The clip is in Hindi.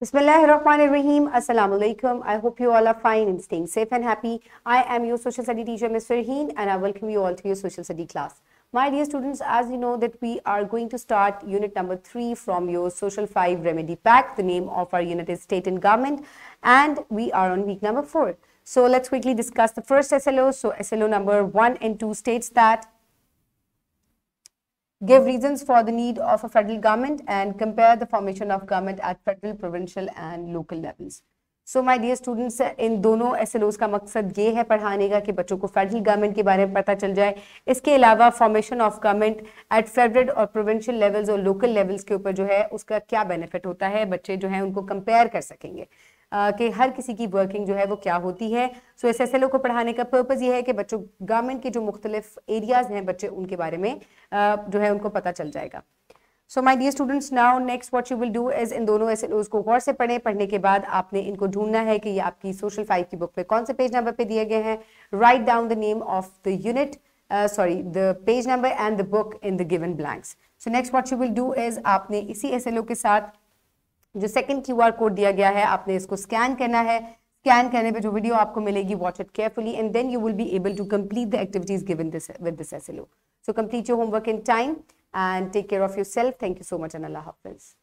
Bismillahirrahmanirrahim. Assalamu alaikum. I hope you all are fine and staying safe and happy. I am your social study teacher, Ms. Farheen, and I welcome you all to your social study class. My dear students, as you know that we are going to start unit number 3 from your Social 5 Remedy Pack. The name of our unit is State and Government and we are on week number 4. So let's quickly discuss the first SLO. So SLO number 1 and 2 states that give reasons for the need of a federal government and compare the formation of government at federal, provincial and local levels. So my dear students इन दोनों एस एल ओज का मकसद ये है पढ़ाने का कि बच्चों को फेडरल गवर्नमेंट के बारे में पता चल जाए इसके अलावा formation of government at federal और प्रोविंशियल लेवल्स और लोकल लेवल्स के ऊपर जो है उसका क्या बेनिफिट होता है बच्चे जो है उनको कंपेयर कर सकेंगे कि हर किसी की वर्किंग जो है वो क्या होती है सो एस एस को पढ़ाने का पर्पज़ ये है कि बच्चों गवर्नमेंट के जो मुख्तलिफ एरियाज़ हैं बच्चे उनके बारे में जो है उनको पता चल जाएगा so my dear students now next what you will do is इन दोनों एस एल ओज को गौर से पढ़ें पढ़ने के बाद आपने इनको ढूंढना है कि ये आपकी सोशल फाइव की बुक पे कौन से पेज नंबर पे दिए गए हैं right down the name of the unit sorry the page number and the book in the given blanks so next what you will do is आपने इसी एस एल ओ के साथ जो सेकंड क्यूआर कोड दिया गया है आपने इसको स्कैन करना है स्कैन करने पे जो वीडियो आपको मिलेगी watch it carefully and then you will be able to complete the activities given this with this SLO so complete your homework in time and take care of yourself thank you so much and अल्लाह हाफिज़